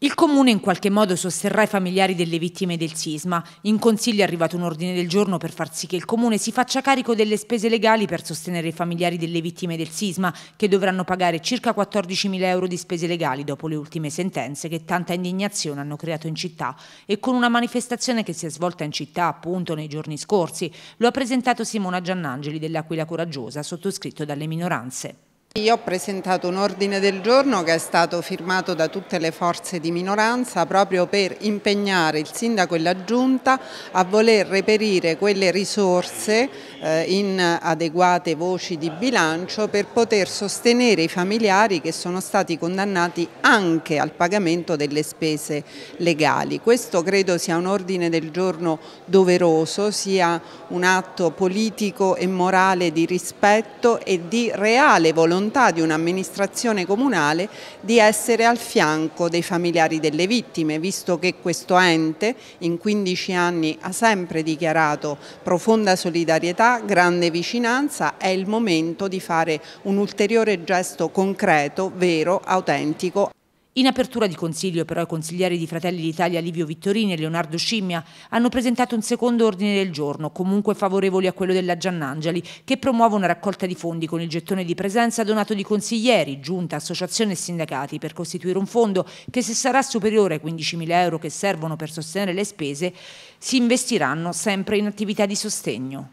Il Comune in qualche modo sosterrà i familiari delle vittime del sisma. In Consiglio è arrivato un ordine del giorno per far sì che il Comune si faccia carico delle spese legali per sostenere i familiari delle vittime del sisma, che dovranno pagare circa 14.000 euro di spese legali dopo le ultime sentenze che tanta indignazione hanno creato in città. E con una manifestazione che si è svolta in città appunto nei giorni scorsi, lo ha presentato Simona Giannangeli dell'Aquila Coraggiosa, sottoscritto dalle minoranze. Io ho presentato un ordine del giorno che è stato firmato da tutte le forze di minoranza proprio per impegnare il sindaco e la giunta a voler reperire quelle risorse eh, in adeguate voci di bilancio per poter sostenere i familiari che sono stati condannati anche al pagamento delle spese legali. Questo credo sia un ordine del giorno doveroso, sia un atto politico e morale di rispetto e di reale volontà volontà di un'amministrazione comunale di essere al fianco dei familiari delle vittime, visto che questo ente in 15 anni ha sempre dichiarato profonda solidarietà, grande vicinanza, è il momento di fare un ulteriore gesto concreto, vero, autentico in apertura di consiglio però i consiglieri di Fratelli d'Italia Livio Vittorini e Leonardo Scimmia hanno presentato un secondo ordine del giorno, comunque favorevoli a quello della Giannangeli, che promuove una raccolta di fondi con il gettone di presenza donato di consiglieri, giunta, associazioni e sindacati per costituire un fondo che se sarà superiore ai 15.000 euro che servono per sostenere le spese, si investiranno sempre in attività di sostegno.